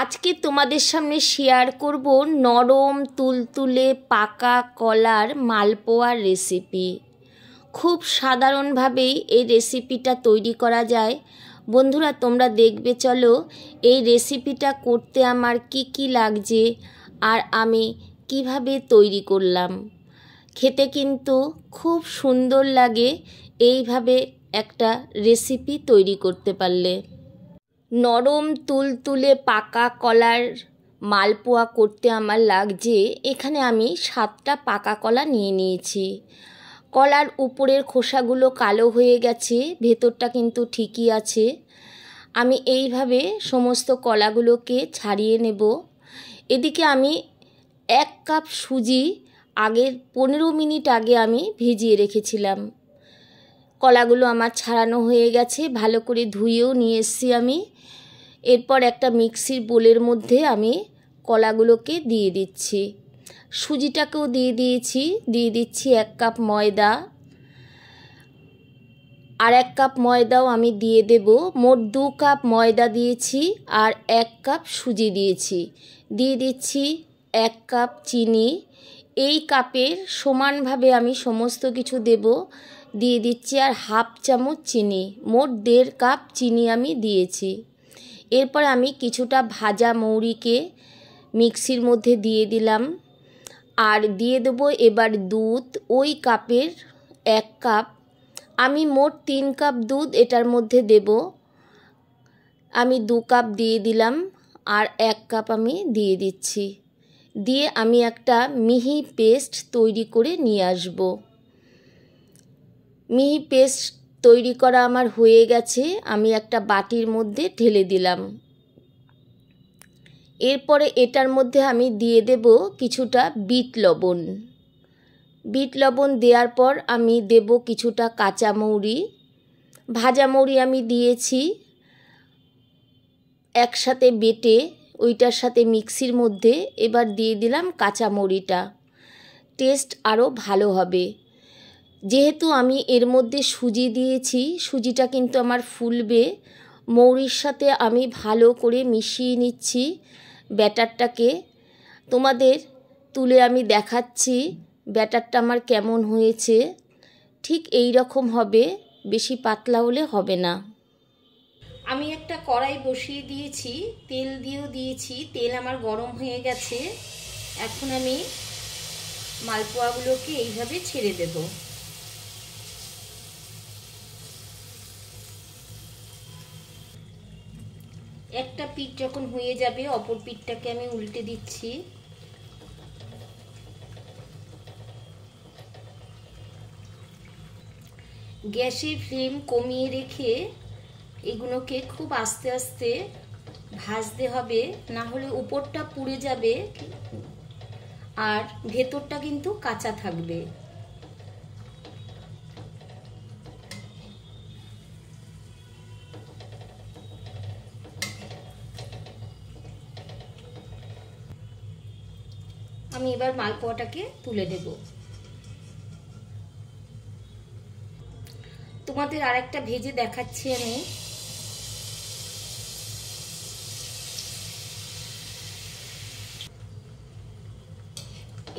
আজকে তোমাদের সামনে শেয়ার করব নরম তুলতুলে পাকা কলার মালপোয়ার রেসিপি খুব সাধারণভাবেই এই রেসিপিটা তৈরি করা যায় বন্ধুরা তোমরা দেখবে চলো এই রেসিপিটা করতে আমার কি কি লাগছে আর আমি কিভাবে তৈরি করলাম খেতে কিন্তু খুব সুন্দর লাগে এইভাবে একটা রেসিপি তৈরি করতে পারলে নরম তুলতুলে পাকা কলার মালপোয়া করতে আমার লাগছে এখানে আমি সাতটা পাকা কলা নিয়ে নিয়েছি কলার উপরের খোসাগুলো কালো হয়ে গেছে ভেতরটা কিন্তু ঠিকই আছে আমি এইভাবে সমস্ত কলাগুলোকে ছাড়িয়ে নেব এদিকে আমি এক কাপ সুজি আগের পনেরো মিনিট আগে আমি ভিজিয়ে রেখেছিলাম কলাগুলো আমার ছাড়ানো হয়ে গেছে ভালো করে ধুয়েও নিয়ে এসছি আমি এরপর একটা মিক্সির বোলের মধ্যে আমি কলাগুলোকে দিয়ে দিচ্ছি সুজিটাকেও দিয়ে দিয়েছি দিয়ে দিচ্ছি এক কাপ ময়দা আর এক কাপ ময়দাও আমি দিয়ে দেব মোট দু কাপ ময়দা দিয়েছি আর এক কাপ সুজি দিয়েছি দিয়ে দিচ্ছি এক কাপ চিনি এই কাপের সমানভাবে আমি সমস্ত কিছু দেব দিয়ে দিচ্ছি আর হাফ চামচ চিনি মোট দেড় কাপ চিনি আমি দিয়েছি এরপর আমি কিছুটা ভাজা মৌরিকে মিক্সির মধ্যে দিয়ে দিলাম আর দিয়ে দেবো এবার দুধ ওই কাপের এক কাপ আমি মোট তিন কাপ দুধ এটার মধ্যে দেব আমি দু কাপ দিয়ে দিলাম আর এক কাপ আমি দিয়ে দিচ্ছি দিয়ে আমি একটা মিহি পেস্ট তৈরি করে নিয়ে আসবো মিহি পেস্ট তৈরি করা আমার হয়ে গেছে আমি একটা বাটির মধ্যে ঢেলে দিলাম এরপরে এটার মধ্যে আমি দিয়ে দেব কিছুটা বিট লবণ বিট লবণ দেওয়ার পর আমি দেব কিছুটা কাঁচা মৌরি ভাজা মৌরি আমি দিয়েছি একসাথে বেটে ওইটার সাথে মিক্সির মধ্যে এবার দিয়ে দিলাম কাঁচা মৌরিটা টেস্ট আরও ভালো হবে যেহেতু আমি এর মধ্যে সুজি দিয়েছি সুজিটা কিন্তু আমার ফুলবে মৌরির সাথে আমি ভালো করে মিশিয়ে নিচ্ছি ব্যাটারটাকে তোমাদের তুলে আমি দেখাচ্ছি ব্যাটারটা আমার কেমন হয়েছে ঠিক এই রকম হবে বেশি পাতলা হলে হবে না আমি একটা কড়াই বসিয়ে দিয়েছি তেল দিয়েও দিয়েছি তেল আমার গরম হয়ে গেছে এখন আমি মালপোয়াগুলোকে এইভাবে ছেড়ে দেবো পিঠ যখন হয়ে যাবে অপর পিঠটাকে আমি উল্টে দিচ্ছি গ্যাসে ফ্লেম কমিয়ে রেখে এগুলোকে খুব আস্তে আস্তে ভাজতে হবে না হলে উপরটা পুড়ে যাবে আর ভেতরটা কিন্তু কাঁচা থাকবে আমি এবার মালপোয়াটাকে তুলে দেব তোমাদের আরেকটা ভেজে দেখাচ্ছি আমি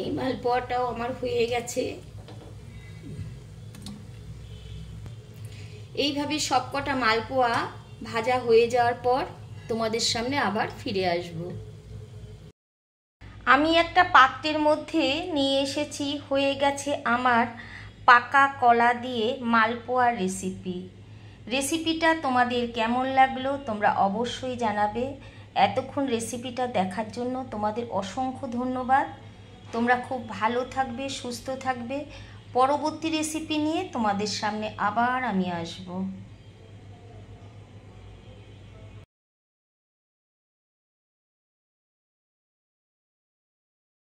এই মালপোয়াটাও আমার হয়ে গেছে এইভাবে সবকটা মালপোয়া ভাজা হয়ে যাওয়ার পর তোমাদের সামনে আবার ফিরে আসবো আমি একটা পাত্রের মধ্যে নিয়ে এসেছি হয়ে গেছে আমার পাকা কলা দিয়ে মালপোয়ার রেসিপি রেসিপিটা তোমাদের কেমন লাগলো তোমরা অবশ্যই জানাবে এতক্ষণ রেসিপিটা দেখার জন্য তোমাদের অসংখ্য ধন্যবাদ তোমরা খুব ভালো থাকবে সুস্থ থাকবে পরবর্তী রেসিপি নিয়ে তোমাদের সামনে আবার আমি আসবো